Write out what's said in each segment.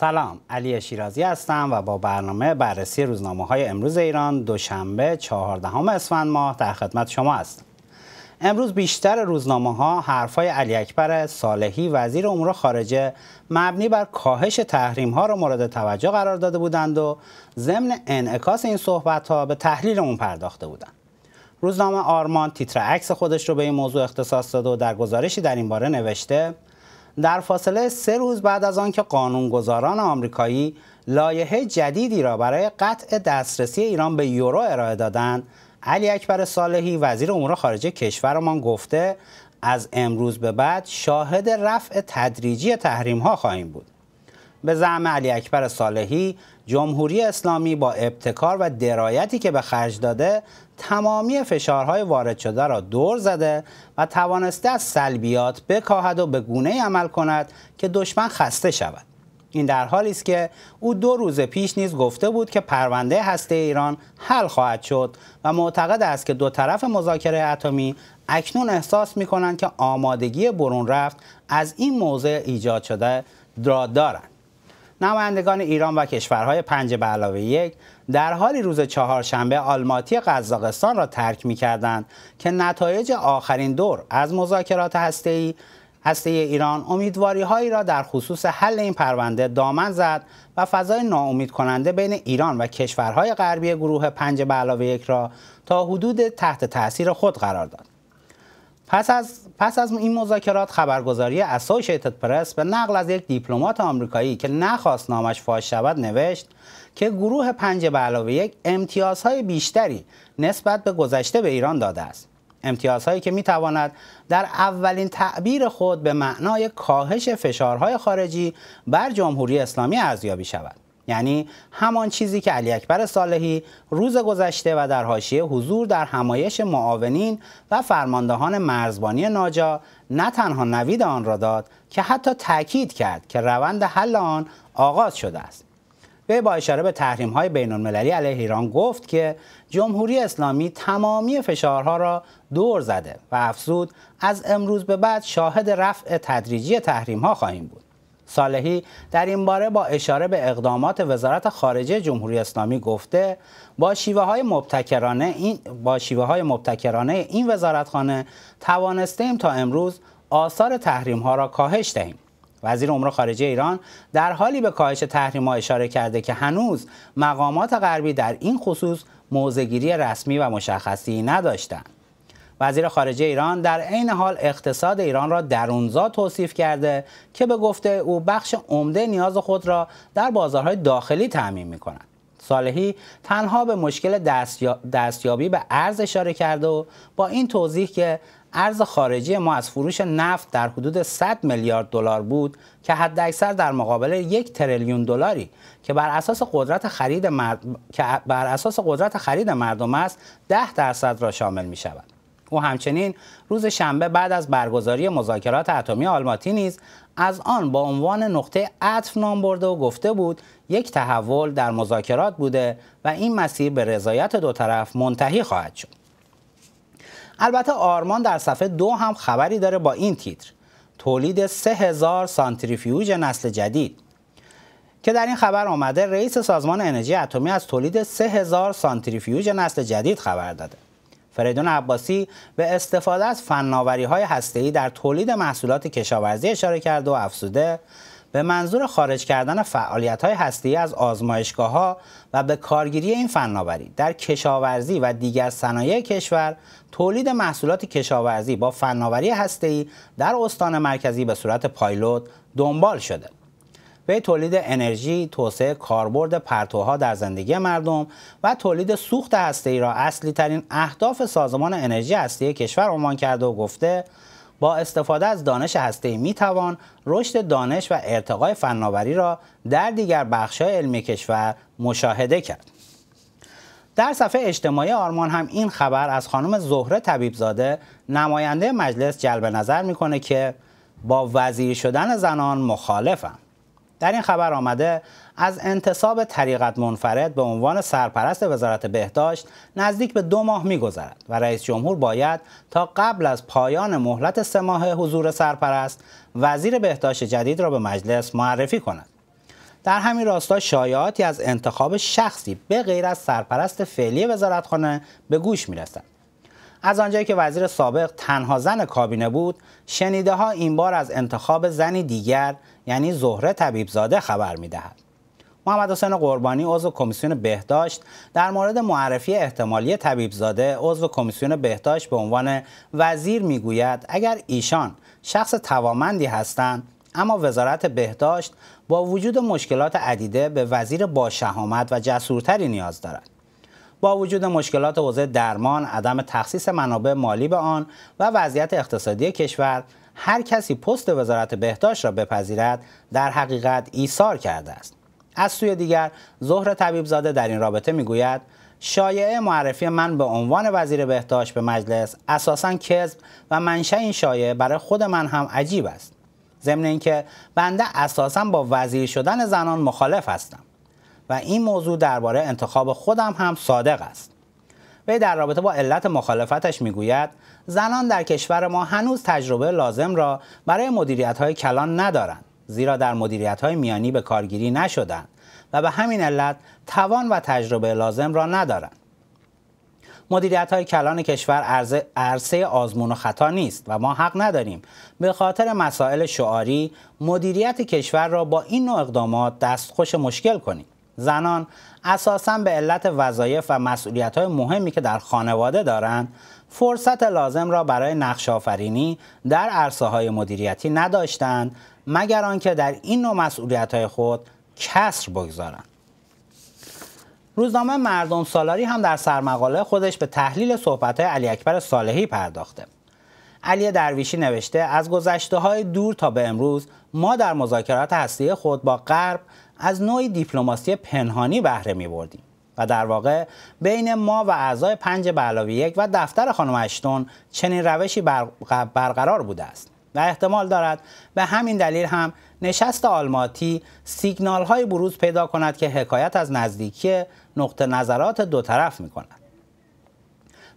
سلام علی شیرازی هستم و با برنامه بررسی روزنامه های امروز ایران دوشنبه 14 اسفند ماه در خدمت شما هستم امروز بیشتر روزنامه ها حرفای علی اکبر صالحی وزیر امور خارجه مبنی بر کاهش تحریم ها را مورد توجه قرار داده بودند و ضمن انعکاس این صحبت ها به تحلیل اون پرداخته بودند روزنامه آرمان تیتر عکس خودش رو به این موضوع اختصاص داد و در گزارشی در این باره نوشته در فاصله سه روز بعد از آنکه قانونگذاران آمریکایی لایحه جدیدی را برای قطع دسترسی ایران به یورو ارائه دادند علی اکبر صالحی وزیر امور خارجه کشورمان گفته از امروز به بعد شاهد رفع تدریجی تحریم ها خواهیم بود به زعم علی اکبر صالحی جمهوری اسلامی با ابتکار و درایتی که به خرج داده تمامی فشارهای وارد شده را دور زده و توانسته از سلبیات بکاهد و به گونه عمل کند که دشمن خسته شود این در حالی است که او دو روز پیش نیز گفته بود که پرونده هسته ایران حل خواهد شد و معتقد است که دو طرف مذاکره اتمی اکنون احساس می کنند که آمادگی برون رفت از این موضع ایجاد شده را دارند نمایندگان ایران و کشورهای پنج به علاوه یک در حالی روز چهارشنبه آلماتی قزاقستان را ترک می کردند که نتایج آخرین دور از مذاکرات ای هسته ایران امیدواری هایی را در خصوص حل این پرونده دامن زد و فضای ناامید کننده بین ایران و کشورهای غربی گروه پنج به علاوه یک را تا حدود تحت تاثیر خود قرار داد. پس از پس از این مذاکرات خبرگزاری اسوشیتد پرس به نقل از یک دیپلمات آمریکایی که نخواست نامش فاش شود نوشت که گروه پنج به علاوه یک امتیازهای بیشتری نسبت به گذشته به ایران داده است امتیازهایی که میتواند در اولین تعبیر خود به معنای کاهش فشارهای خارجی بر جمهوری اسلامی ارزیابی شود یعنی همان چیزی که علی اکبر صالحی روز گذشته و در حاشیه حضور در همایش معاونین و فرماندهان مرزبانی ناجا نه تنها نوید آن را داد که حتی تاکید کرد که روند حل آن آغاز شده است به با اشاره به تحریم های بین المللی علیه ایران گفت که جمهوری اسلامی تمامی فشارها را دور زده و افزود از امروز به بعد شاهد رفع تدریجی تحریم ها خواهیم بود صالحی در این باره با اشاره به اقدامات وزارت خارجه جمهوری اسلامی گفته با شیوه های مبتکرانه این با شیوه های مبتکرانه این وزارتخانه توانستیم تا امروز آثار تحریم ها را کاهش دهیم وزیر امور خارجه ایران در حالی به کاهش تحریم ها اشاره کرده که هنوز مقامات غربی در این خصوص موزگیری رسمی و مشخصی نداشتند وزیر خارجه ایران در عین حال اقتصاد ایران را درونزا توصیف کرده که به گفته او بخش عمده نیاز خود را در بازارهای داخلی تعمین می کند. صالحی تنها به مشکل دستیابی به ارز اشاره کرده و با این توضیح که ارز خارجی ما از فروش نفت در حدود 100 میلیارد دلار بود که حداکثر در مقابل یک تریلیون دلاری که بر اساس قدرت خرید مرد... که بر اساس قدرت خرید مردم است 10 درصد را شامل می شود. او همچنین روز شنبه بعد از برگزاری مذاکرات اتمی آلماتی نیز از آن با عنوان نقطه عطف نام برده و گفته بود یک تحول در مذاکرات بوده و این مسیر به رضایت دو طرف منتهی خواهد شد البته آرمان در صفحه دو هم خبری داره با این تیتر تولید 3000 سانتریفیوژ نسل جدید که در این خبر آمده رئیس سازمان انرژی اتمی از تولید 3000 سانتریفیوژ نسل جدید خبر داده فریدون عباسی به استفاده از فناوری های هسته‌ای در تولید محصولات کشاورزی اشاره کرد و افزوده به منظور خارج کردن فعالیت های هستی از آزمایشگاه ها و به کارگیری این فناوری در کشاورزی و دیگر صنایع کشور تولید محصولات کشاورزی با فناوری هسته‌ای در استان مرکزی به صورت پایلوت دنبال شده به تولید انرژی، توسعه کاربرد پرتوها در زندگی مردم و تولید سوخت هسته‌ای را اصلی ترین اهداف سازمان انرژی هسته‌ای کشور عنوان کرده و گفته با استفاده از دانش هسته‌ای می توان رشد دانش و ارتقای فناوری را در دیگر بخش‌های علمی کشور مشاهده کرد. در صفحه اجتماعی آرمان هم این خبر از خانم زهره طبیبزاده نماینده مجلس جلب نظر میکنه که با وزیر شدن زنان مخالفم در این خبر آمده از انتصاب طریقت منفرد به عنوان سرپرست وزارت بهداشت نزدیک به دو ماه میگذرد و رئیس جمهور باید تا قبل از پایان مهلت سه ماه حضور سرپرست وزیر بهداشت جدید را به مجلس معرفی کند در همین راستا شایعاتی از انتخاب شخصی به غیر از سرپرست فعلی وزارتخانه به گوش می‌رسد. از آنجایی که وزیر سابق تنها زن کابینه بود شنیده ها این بار از انتخاب زنی دیگر یعنی زهره طبیبزاده خبر دهد. محمد حسین قربانی عضو کمیسیون بهداشت در مورد معرفی احتمالی طبیبزاده عضو کمیسیون بهداشت به عنوان وزیر گوید اگر ایشان شخص توامندی هستند اما وزارت بهداشت با وجود مشکلات عدیده به وزیر با شهامت و جسورتری نیاز دارد با وجود مشکلات حوزه درمان، عدم تخصیص منابع مالی به آن و وضعیت اقتصادی کشور، هر کسی پست وزارت بهداشت را بپذیرد در حقیقت ایثار کرده است. از سوی دیگر ظهر طبیبزاده در این رابطه میگوید شایعه معرفی من به عنوان وزیر بهداشت به مجلس اساسا کذب و منشأ این شایعه برای خود من هم عجیب است ضمن اینکه بنده اساسا با وزیر شدن زنان مخالف هستم و این موضوع درباره انتخاب خودم هم صادق است وی در رابطه با علت مخالفتش میگوید زنان در کشور ما هنوز تجربه لازم را برای مدیریت های کلان ندارند زیرا در مدیریت های میانی به کارگیری نشدند و به همین علت توان و تجربه لازم را ندارند مدیریت های کلان کشور عرصه آزمون و خطا نیست و ما حق نداریم به خاطر مسائل شعاری مدیریت کشور را با این نوع اقدامات دستخوش مشکل کنیم زنان اساسا به علت وظایف و مسئولیت های مهمی که در خانواده دارند فرصت لازم را برای نقش آفرینی در عرصه های مدیریتی نداشتند مگر آنکه در این نوع مسئولیت های خود کسر بگذارند روزنامه مردم سالاری هم در سرمقاله خودش به تحلیل صحبت های علی اکبر صالحی پرداخته علی درویشی نوشته از گذشته های دور تا به امروز ما در مذاکرات هستی خود با غرب از نوعی دیپلماسی پنهانی بهره می بردیم و در واقع بین ما و اعضای پنج بلاوی یک و دفتر خانم اشتون چنین روشی برقرار بوده است و احتمال دارد به همین دلیل هم نشست آلماتی سیگنال های بروز پیدا کند که حکایت از نزدیکی نقطه نظرات دو طرف می کند.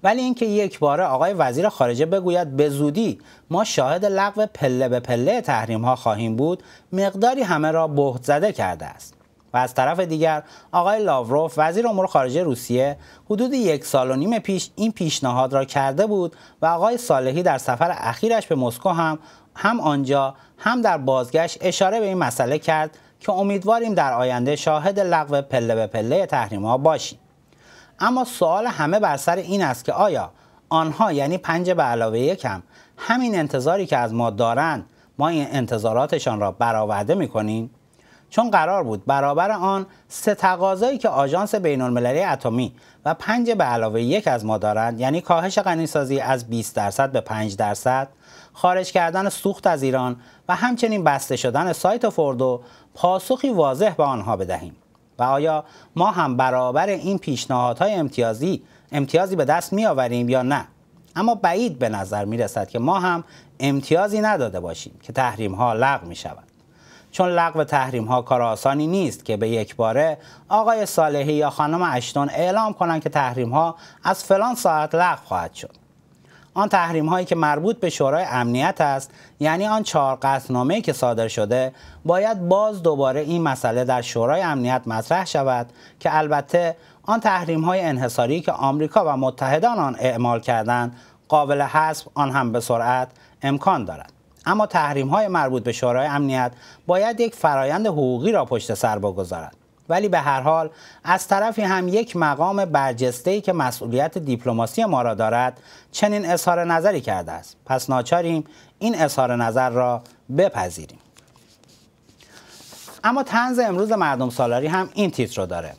ولی اینکه یک باره آقای وزیر خارجه بگوید به زودی ما شاهد لغو پله به پله تحریم ها خواهیم بود مقداری همه را بهت زده کرده است و از طرف دیگر آقای لاوروف وزیر امور خارجه روسیه حدود یک سال و نیم پیش این پیشنهاد را کرده بود و آقای صالحی در سفر اخیرش به مسکو هم هم آنجا هم در بازگشت اشاره به این مسئله کرد که امیدواریم در آینده شاهد لغو پله به پله تحریم ها باشیم اما سوال همه بر سر این است که آیا آنها یعنی پنج به علاوه هم همین انتظاری که از ما دارند ما این انتظاراتشان را برآورده میکنیم چون قرار بود برابر آن سه تقاضایی که آژانس بین المللی اتمی و پنج به علاوه یک از ما دارند یعنی کاهش غنیسازی از 20 درصد به 5 درصد خارج کردن سوخت از ایران و همچنین بسته شدن سایت فوردو پاسخی واضح به آنها بدهیم آیا ما هم برابر این پیشنهادهای امتیازی امتیازی به دست می آوریم یا نه اما بعید به نظر می رسد که ما هم امتیازی نداده باشیم که تحریم ها لغو می شود چون لغو تحریم ها کار آسانی نیست که به یک باره آقای صالحی یا خانم اشتون اعلام کنند که تحریم ها از فلان ساعت لغو خواهد شد آن تحریم هایی که مربوط به شورای امنیت است یعنی آن چهار ای که صادر شده باید باز دوباره این مسئله در شورای امنیت مطرح شود که البته آن تحریم های انحصاری که آمریکا و متحدان آن اعمال کردند قابل حسب آن هم به سرعت امکان دارد اما تحریم های مربوط به شورای امنیت باید یک فرایند حقوقی را پشت سر بگذارد ولی به هر حال از طرفی هم یک مقام ای که مسئولیت دیپلماسی ما را دارد چنین اظهار نظری کرده است پس ناچاریم این اظهار نظر را بپذیریم اما تنز امروز مردم سالاری هم این تیتر رو داره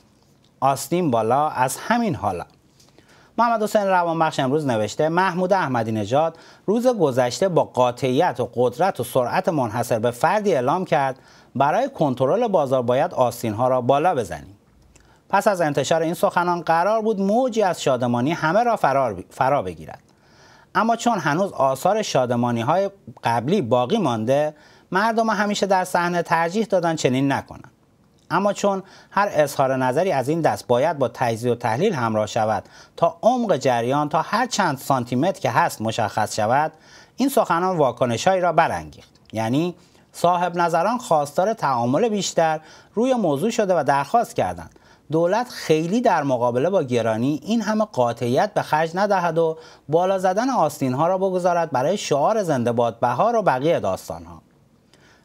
آستین بالا از همین حالا محمد حسین روانبخش امروز نوشته محمود احمدی نژاد روز گذشته با قاطعیت و قدرت و سرعت منحصر به فردی اعلام کرد برای کنترل بازار باید آستین ها را بالا بزنیم پس از انتشار این سخنان قرار بود موجی از شادمانی همه را فرا بگیرد اما چون هنوز آثار شادمانی های قبلی باقی مانده مردم همیشه در صحنه ترجیح دادن چنین نکنند اما چون هر اظهار نظری از این دست باید با تجزیه و تحلیل همراه شود تا عمق جریان تا هر چند سانتی متر که هست مشخص شود این سخنان واکنشهایی را برانگیخت یعنی صاحب نظران خواستار تعامل بیشتر روی موضوع شده و درخواست کردند دولت خیلی در مقابله با گرانی این همه قاطعیت به خرج ندهد و بالا زدن آستین ها را بگذارد برای شعار زنده باد بهار و بقیه داستان ها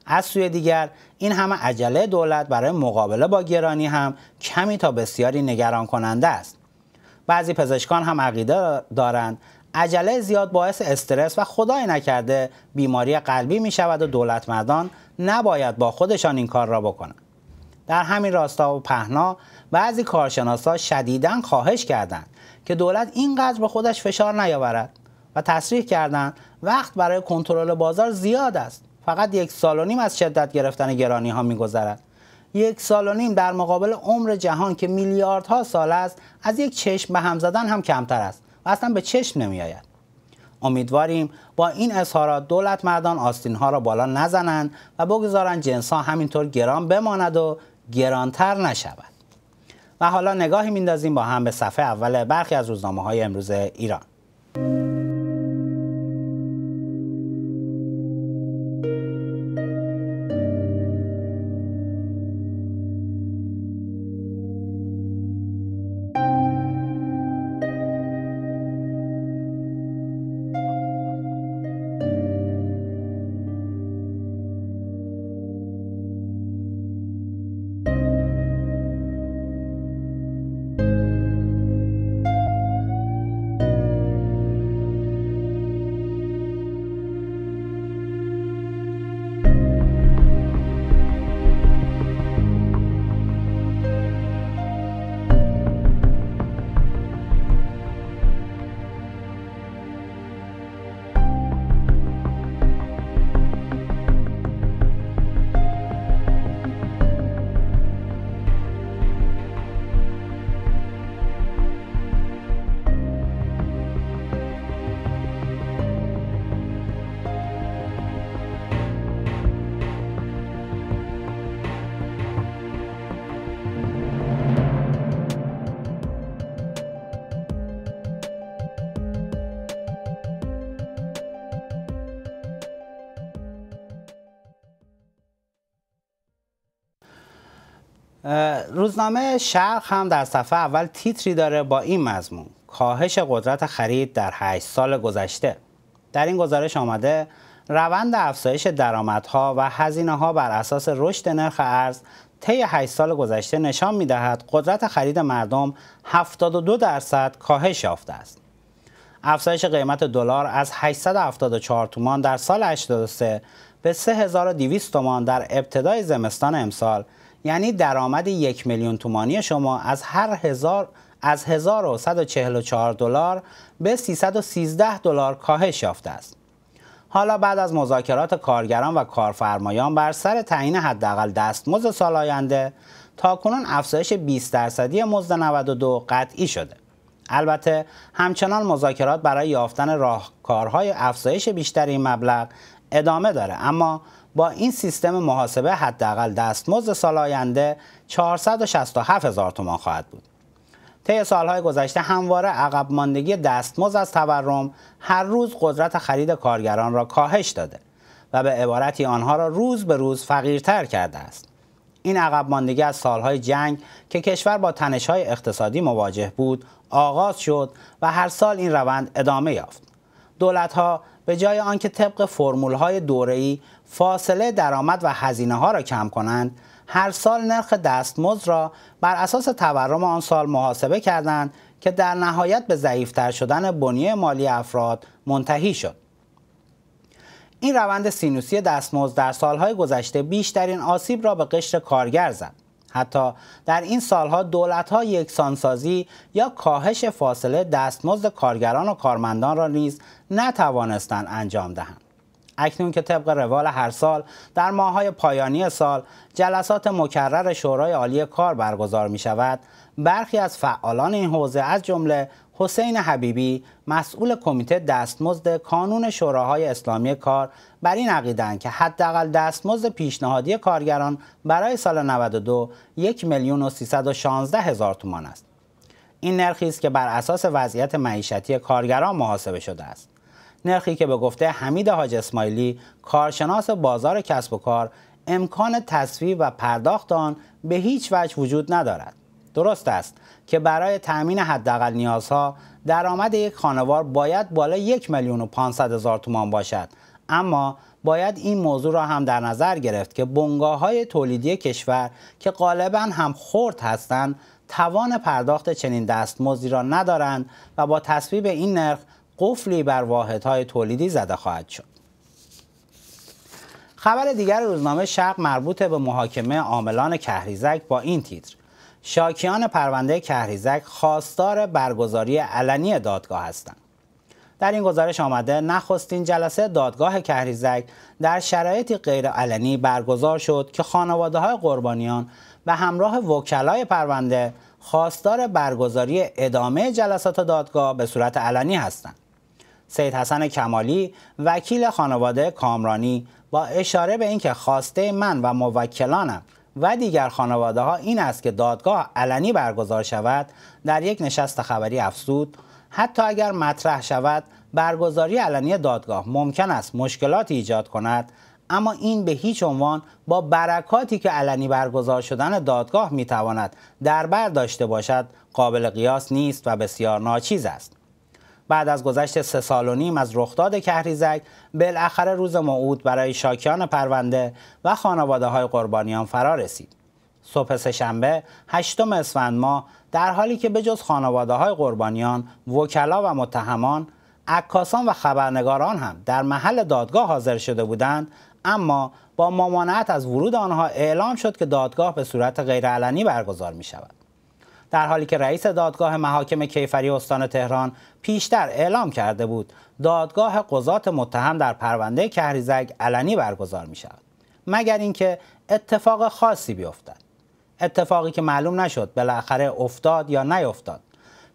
از سوی دیگر این همه عجله دولت برای مقابله با گرانی هم کمی تا بسیاری نگران کننده است بعضی پزشکان هم عقیده دارند عجله زیاد باعث استرس و خدای نکرده بیماری قلبی می شود و دولت مردان نباید با خودشان این کار را بکنند. در همین راستا و پهنا بعضی کارشناسا شدیدا خواهش کردند که دولت اینقدر به خودش فشار نیاورد و تصریح کردند وقت برای کنترل بازار زیاد است فقط یک سال و نیم از شدت گرفتن گرانی ها میگذرد یک سال و نیم در مقابل عمر جهان که میلیاردها سال است از یک چشم به هم زدن هم کمتر است و اصلا به چشم نمی آید. امیدواریم با این اظهارات دولت مردان آستین ها را بالا نزنند و بگذارند جنس ها همینطور گران بماند و گرانتر نشود. و حالا نگاهی میندازیم با هم به صفحه اول برخی از روزنامه های امروز ایران. روزنامه شرق هم در صفحه اول تیتری داره با این مضمون کاهش قدرت خرید در 8 سال گذشته در این گزارش آمده روند افزایش درآمدها و هزینه ها بر اساس رشد نرخ ارز طی 8 سال گذشته نشان می قدرت خرید مردم 72 درصد کاهش یافته است. افزایش قیمت دلار از 874 تومان در سال 83 به 3200 تومان در ابتدای زمستان امسال یعنی درآمد یک میلیون تومانی شما از هر هزار از 1144 دلار به 313 دلار کاهش یافته است. حالا بعد از مذاکرات کارگران و کارفرمایان بر سر تعیین حداقل دستمزد سال آینده تاکنون افزایش 20 درصدی مزد 92 قطعی شده. البته همچنان مذاکرات برای یافتن راهکارهای افزایش بیشتر این مبلغ ادامه داره اما با این سیستم محاسبه حداقل دستمزد سال آینده 467 هزار تومان خواهد بود. طی سالهای گذشته همواره عقب ماندگی دستمزد از تورم هر روز قدرت خرید کارگران را کاهش داده و به عبارتی آنها را روز به روز فقیرتر کرده است. این عقب ماندگی از سالهای جنگ که کشور با تنشهای اقتصادی مواجه بود آغاز شد و هر سال این روند ادامه یافت. دولتها به جای آنکه طبق فرمول های دوره‌ای فاصله درآمد و هزینه ها را کم کنند هر سال نرخ دستمزد را بر اساس تورم آن سال محاسبه کردند که در نهایت به ضعیفتر شدن بنیه مالی افراد منتهی شد این روند سینوسی دستمزد در سالهای گذشته بیشترین آسیب را به قشر کارگر زد حتی در این سالها دولتها یکسانسازی یا کاهش فاصله دستمزد کارگران و کارمندان را نیز نتوانستند انجام دهند. اکنون که طبق روال هر سال در های پایانی سال جلسات مکرر شورای عالی کار برگزار می شود برخی از فعالان این حوزه از جمله حسین حبیبی مسئول کمیته دستمزد کانون شوراهای اسلامی کار بر این عقیدن که حداقل دستمزد پیشنهادی کارگران برای سال 92 یک میلیون و 316 هزار تومان است. این نرخی است که بر اساس وضعیت معیشتی کارگران محاسبه شده است. نرخی که به گفته حمید حاج اسماعیلی کارشناس بازار کسب و کار امکان تصویب و پرداخت آن به هیچ وجه وجود ندارد. درست است که برای تأمین حداقل نیازها درآمد یک خانوار باید بالا یک میلیون و پانصد هزار تومان باشد اما باید این موضوع را هم در نظر گرفت که بنگاه های تولیدی کشور که غالبا هم خرد هستند توان پرداخت چنین دستمزدی را ندارند و با تصویب این نرخ قفلی بر واحدهای تولیدی زده خواهد شد خبر دیگر روزنامه شرق مربوط به محاکمه عاملان کهریزک با این تیتر شاکیان پرونده کهریزک خواستار برگزاری علنی دادگاه هستند. در این گزارش آمده نخستین جلسه دادگاه کهریزک در شرایطی علنی برگزار شد که خانواده های قربانیان و همراه وکلای پرونده خواستار برگزاری ادامه جلسات دادگاه به صورت علنی هستند. سید حسن کمالی وکیل خانواده کامرانی با اشاره به اینکه خواسته من و موکلانم و دیگر خانواده ها این است که دادگاه علنی برگزار شود در یک نشست خبری افسود حتی اگر مطرح شود برگزاری علنی دادگاه ممکن است مشکلاتی ایجاد کند اما این به هیچ عنوان با برکاتی که علنی برگزار شدن دادگاه میتواند در بر داشته باشد قابل قیاس نیست و بسیار ناچیز است بعد از گذشت سه سال و نیم از رخداد کهریزک بالاخره روز موعود برای شاکیان پرونده و خانواده های قربانیان فرا رسید. صبح سهشنبه هشتم اسفند ما، در حالی که بجز خانواده های قربانیان، وکلا و متهمان، عکاسان و خبرنگاران هم در محل دادگاه حاضر شده بودند اما با ممانعت از ورود آنها اعلام شد که دادگاه به صورت غیرعلنی برگزار می شود. در حالی که رئیس دادگاه محاکم کیفری استان تهران پیشتر اعلام کرده بود دادگاه قضات متهم در پرونده کهریزگ علنی برگزار می شود مگر اینکه اتفاق خاصی بیفتد اتفاقی که معلوم نشد بالاخره افتاد یا نیفتاد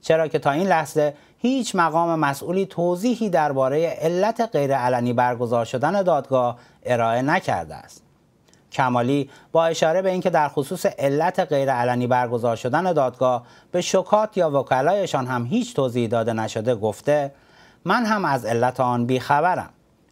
چرا که تا این لحظه هیچ مقام مسئولی توضیحی درباره علت غیرعلنی برگزار شدن دادگاه ارائه نکرده است کمالی با اشاره به اینکه در خصوص علت غیرعلنی برگزار شدن دادگاه به شکات یا وکلایشان هم هیچ توضیحی داده نشده گفته من هم از علت آن بیخبرم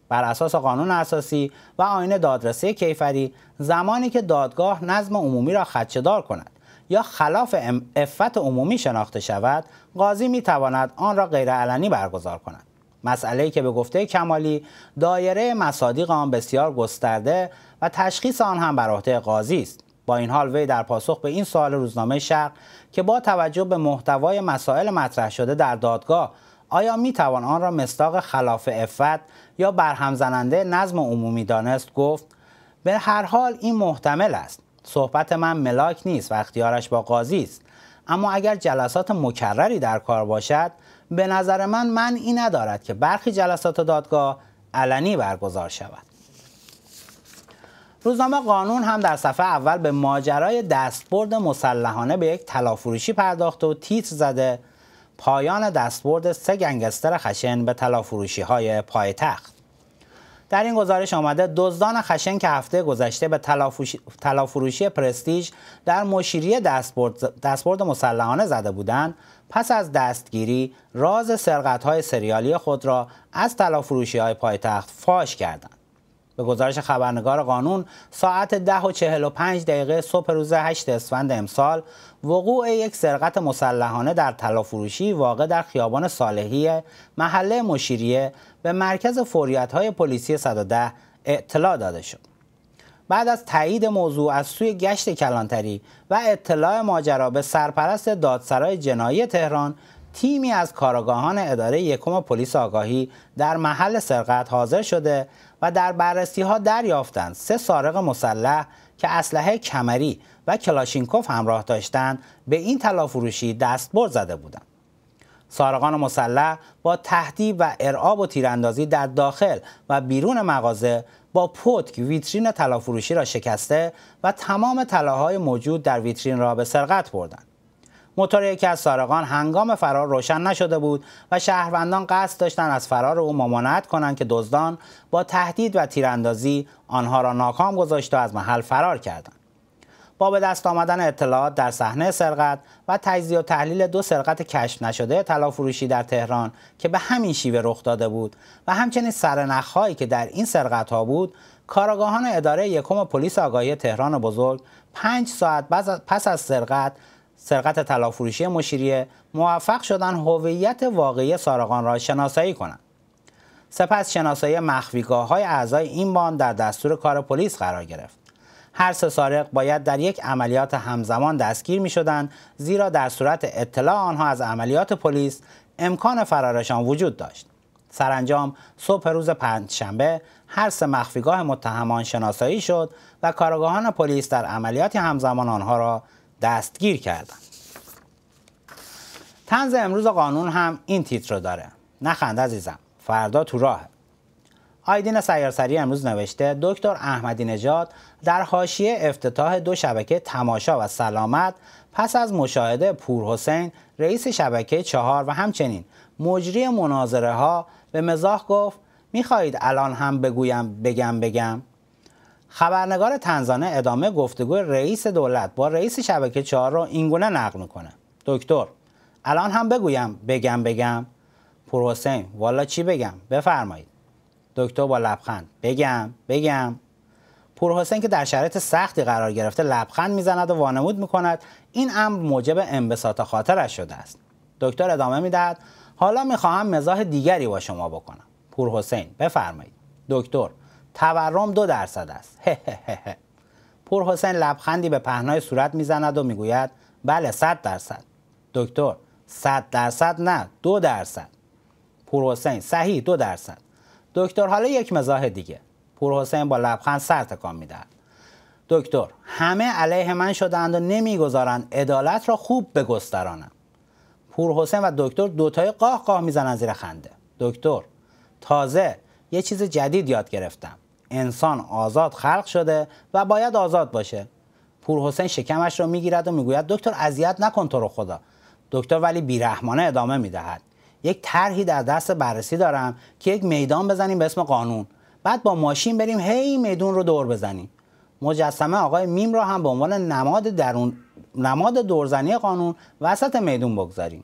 بر اساس قانون اساسی و آین دادرسی کیفری زمانی که دادگاه نظم عمومی را خدشهدار کند یا خلاف افت عمومی شناخته شود قاضی می تواند آن را غیرعلنی برگزار کند مسئله که به گفته کمالی دایره مصادیق آن بسیار گسترده و تشخیص آن هم بر عهده قاضی است با این حال وی در پاسخ به این سوال روزنامه شرق که با توجه به محتوای مسائل مطرح شده در دادگاه آیا می توان آن را مستاق خلاف افت یا برهم زننده نظم عمومی دانست گفت به هر حال این محتمل است صحبت من ملاک نیست و اختیارش با قاضی است اما اگر جلسات مکرری در کار باشد به نظر من من این ندارد که برخی جلسات دادگاه علنی برگزار شود روزنامه قانون هم در صفحه اول به ماجرای دستبرد مسلحانه به یک تلافروشی پرداخت و تیتر زده پایان دستبرد سه گنگستر خشن به تلافروشی های پایتخت در این گزارش آمده دزدان خشن که هفته گذشته به تلافروشی پرستیج در مشیری دستبرد, دستبرد مسلحانه زده بودند پس از دستگیری راز سرقت سریالی خود را از تلافروشی های پایتخت فاش کردند. به گزارش خبرنگار قانون ساعت 10 و 45 دقیقه صبح روز 8 اسفند امسال وقوع یک سرقت مسلحانه در تلافروشی واقع در خیابان صالحی محله مشیریه به مرکز فوریت های پلیسی 110 اطلاع داده شد. بعد از تایید موضوع از سوی گشت کلانتری و اطلاع ماجرا به سرپرست دادسرای جنایی تهران تیمی از کارگاهان اداره یکم پلیس آگاهی در محل سرقت حاضر شده و در بررسی ها دریافتند سه سارق مسلح که اسلحه کمری و کلاشینکوف همراه داشتند به این طلافروشی بر زده بودند. سارقان مسلح با تهدید و ارعاب و تیراندازی در داخل و بیرون مغازه با پتک ویترین طلافروشی را شکسته و تمام طلاهای موجود در ویترین را به سرقت بردند. موتور یکی از سارقان هنگام فرار روشن نشده بود و شهروندان قصد داشتند از فرار او ممانعت کنند که دزدان با تهدید و تیراندازی آنها را ناکام گذاشت و از محل فرار کردند. با به دست آمدن اطلاعات در صحنه سرقت و تجزیه و تحلیل دو سرقت کشف نشده طلا فروشی در تهران که به همین شیوه رخ داده بود و همچنین سرنخهایی که در این سرقت ها بود کاراگاهان اداره یکم پلیس آگاهی تهران بزرگ پنج ساعت پس از سرقت سرقت فروشی مشیریه موفق شدن هویت واقعی سارقان را شناسایی کنند سپس شناسایی مخفیگاه های اعضای این باند در دستور کار پلیس قرار گرفت هر سه سارق باید در یک عملیات همزمان دستگیر می شدن زیرا در صورت اطلاع آنها از عملیات پلیس امکان فرارشان وجود داشت. سرانجام صبح روز پنجشنبه هر سه مخفیگاه متهمان شناسایی شد و کارگاهان پلیس در عملیات همزمان آنها را دستگیر کردند. تنز امروز قانون هم این تیتر رو داره. نخند عزیزم فردا تو راه آیدین سیارسری امروز نوشته دکتر احمدی نژاد در حاشیه افتتاح دو شبکه تماشا و سلامت پس از مشاهده پور حسین رئیس شبکه چهار و همچنین مجری مناظره ها به مزاح گفت میخواهید الان هم بگویم بگم بگم خبرنگار تنزانه ادامه گفتگو رئیس دولت با رئیس شبکه چهار را اینگونه نقل میکنه دکتر الان هم بگویم بگم بگم پور حسین والا چی بگم بفرمایید دکتر با لبخند بگم بگم پورحسین که در شرایط سختی قرار گرفته لبخند میزند و وانمود میکند این امر موجب انبساط خاطرش شده است دکتر ادامه میدهد حالا میخواهم مزاح دیگری با شما بکنم پورحسین بفرمایید دکتر تورم دو درصد است پورحسین لبخندی به پهنای صورت میزند و میگوید بله صد درصد دکتر صد درصد نه دو درصد پورحسین صحیح دو درصد دکتر حالا یک مزاح دیگه پور حسین با لبخند سر تکان میدهد دکتر همه علیه من شدند و نمیگذارند عدالت را خوب بگسترانم پور حسین و دکتر دوتای قاه قاه میزنند زیر خنده دکتر تازه یه چیز جدید یاد گرفتم انسان آزاد خلق شده و باید آزاد باشه پور حسین شکمش را میگیرد و میگوید دکتر اذیت نکن تو رو خدا دکتر ولی بیرحمانه ادامه میدهد یک طرحی در دست بررسی دارم که یک میدان بزنیم به اسم قانون بعد با ماشین بریم هی میدون رو دور بزنیم مجسمه آقای میم رو هم به عنوان نماد درون نماد دورزنی قانون وسط میدون بگذاریم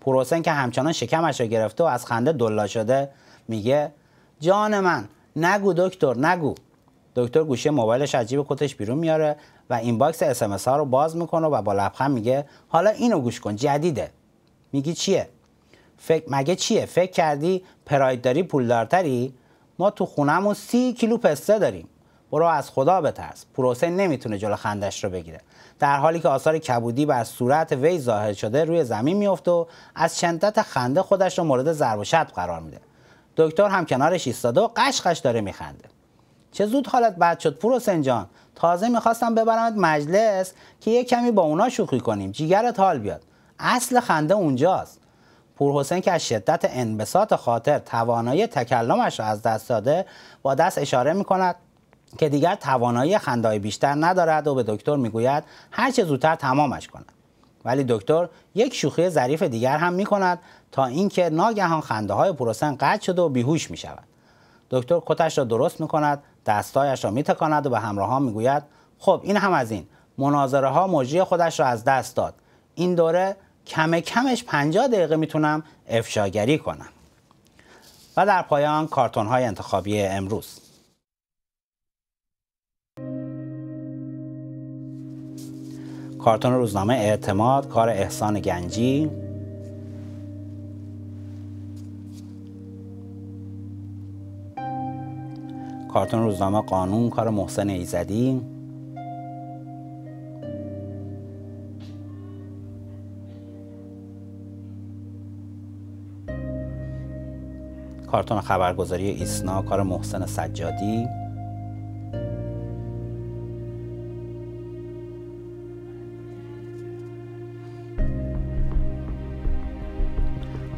پروسن که همچنان شکمش رو گرفته و از خنده دلا شده میگه جان من نگو دکتر نگو دکتر گوشه موبایلش از جیب کتش بیرون میاره و این باکس اسمس ها رو باز میکنه و با لبخند میگه حالا اینو گوش کن جدیده میگی چیه فکر مگه چیه فکر کردی پراید داری پولدارتری ما تو خونهمون سی کیلو پسته داریم برو از خدا بترس پروسه نمیتونه جلو خندش رو بگیره در حالی که آثار کبودی بر صورت وی ظاهر شده روی زمین میفته و از شدت خنده خودش رو مورد ضرب و شتم قرار میده دکتر هم کنارش ایستاده و قشقش داره میخنده چه زود حالت بد شد پروسن جان تازه میخواستم ببرمت مجلس که یه کمی با اونا شوخی کنیم جیگرت حال بیاد اصل خنده اونجاست حسین که از شدت انبساط خاطر توانایی تکلمش را از دست داده با دست اشاره می کند که دیگر توانایی خندهای بیشتر ندارد و به دکتر میگوید هر چه زودتر تمامش کند ولی دکتر یک شوخی ظریف دیگر هم می کند تا اینکه ناگهان خنده های قطع شده و بیهوش می شود دکتر کتش را درست می کند دستایش را می و به همراهان می گوید خب این هم از این مناظره ها خودش را از دست داد این دوره کم کمش 50 دقیقه میتونم افشاگری کنم و در پایان کارتون های انتخابی امروز کارتون روزنامه اعتماد کار احسان گنجی کارتون روزنامه قانون کار محسن ایزدی کارتون خبرگزاری ایسنا کار محسن سجادی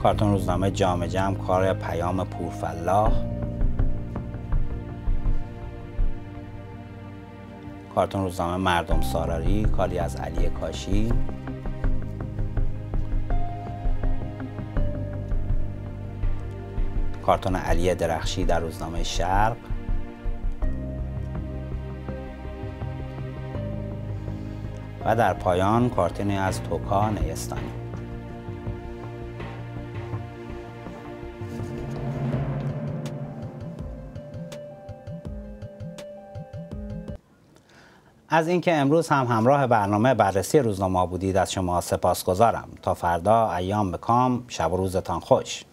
کارتون روزنامه جام جمع کار پیام پورفلاح کارتون روزنامه مردم ساراری کاری از علی کاشی کارتون علی درخشی در روزنامه شرق و در پایان کارتون از توکا نیستانی از اینکه امروز هم همراه برنامه بررسی روزنامه بودید از شما سپاسگزارم تا فردا ایام بکام شب و روزتان خوش